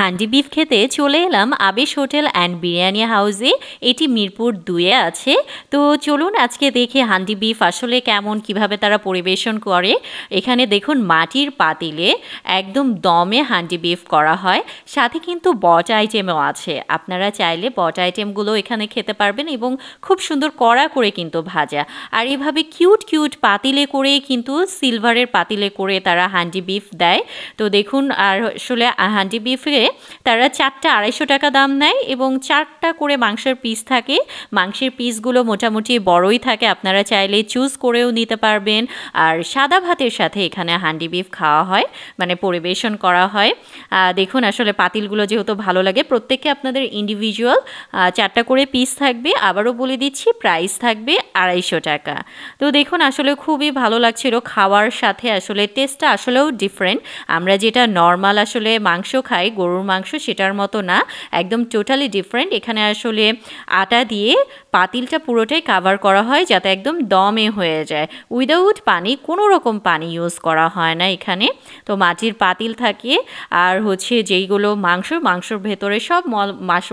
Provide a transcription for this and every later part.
handi beef খেতে চলে এলাম আবেশ হোটেল অ্যান্ড বিরিয়ানি হাউসে এটি মিরপুর দুয়ে আছে তো চলুন আজকে দেখে হান্ডি বিফ আসলে কেমন কিভাবে তারা পরিবেশন করে এখানে দেখুন মাটির পাতিলে একদম দমে হান্ডি বিফ করা হয় সাথে কিন্তু বট আইটেমও আছে আপনারা চাইলে বট আইটেমগুলো এখানে খেতে পারবেন এবং খুব সুন্দর কড়া করে কিন্তু ভাজা আর এভাবে কিউট কিউট পাতিলে করে কিন্তু সিলভারের পাতিলে করে তারা হান্ডি বিফ দেয় তো দেখুন আর আসলে হান্ডি বিফে হলে তারা চারটা আড়াইশো টাকা দাম নেয় এবং চারটা করে মাংসের পিস থাকে মাংসের পিসগুলো মোটামুটি বড়ই থাকে আপনারা চাইলে চুজ করেও নিতে পারবেন আর সাদা ভাতের সাথে এখানে হান্ডি বিফ খাওয়া হয় মানে পরিবেশন করা হয় দেখুন আসলে পাতিলগুলো যেহেতু ভালো লাগে প্রত্যেকে আপনাদের ইন্ডিভিজুয়াল চারটা করে পিস থাকবে আবারও বলে দিচ্ছি প্রাইস থাকবে আড়াইশো টাকা তো দেখুন আসলে খুবই ভালো লাগছিল খাওয়ার সাথে আসলে টেস্টটা আসলেও ডিফারেন্ট আমরা যেটা নর্মাল আসলে মাংস খাই গরু গরুর মাংস সেটার মতো না একদম টোটালি ডিফারেন্ট এখানে আসলে আটা দিয়ে পাতিলটা পুরোটাই কাভার করা হয় যাতে একদম দমে হয়ে যায় উইদাউট পানি কোনো রকম পানি ইউজ করা হয় না এখানে তো মাটির পাতিল থাকে আর হচ্ছে যেইগুলো মাংস মাংসর ভেতরে সব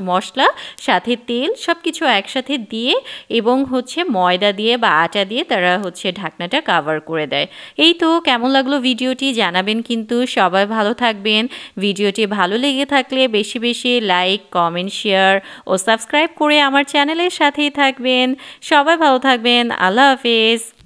মশলা সাথে তেল সব কিছু একসাথে দিয়ে এবং হচ্ছে ময়দা দিয়ে বা আটা দিয়ে তারা হচ্ছে ঢাকনাটা কাভার করে দেয় এই তো কেমন লাগলো ভিডিওটি জানাবেন কিন্তু সবাই ভালো থাকবেন ভিডিওটি ভালো লেগে লেগে থাকলে বেশি বেশি লাইক কমেন্ট শেয়ার ও সাবস্ক্রাইব করে আমার চ্যানেলের সাথেই থাকবেন সবাই ভালো থাকবেন আল্লাহ হাফিজ